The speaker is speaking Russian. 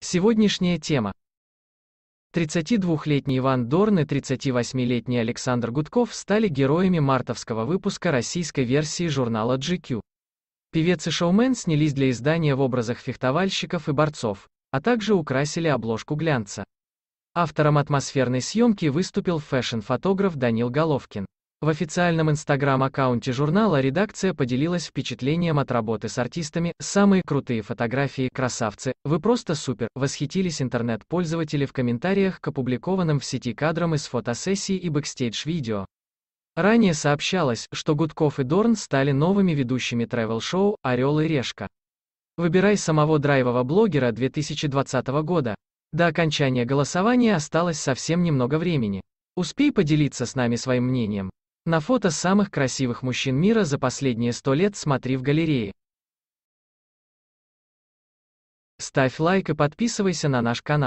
Сегодняшняя тема. 32-летний Иван Дорн и 38-летний Александр Гудков стали героями мартовского выпуска российской версии журнала GQ. Певец и шоумен снялись для издания в образах фехтовальщиков и борцов, а также украсили обложку глянца. Автором атмосферной съемки выступил фэшн-фотограф Данил Головкин. В официальном инстаграм-аккаунте журнала редакция поделилась впечатлением от работы с артистами. Самые крутые фотографии, красавцы, вы просто супер, восхитились интернет-пользователи в комментариях к опубликованным в сети кадрам из фотосессии и бэкстейдж-видео. Ранее сообщалось, что Гудков и Дорн стали новыми ведущими тревел-шоу «Орел и Решка». Выбирай самого драйвового блогера 2020 года. До окончания голосования осталось совсем немного времени. Успей поделиться с нами своим мнением. На фото самых красивых мужчин мира за последние 100 лет смотри в галерее. Ставь лайк и подписывайся на наш канал.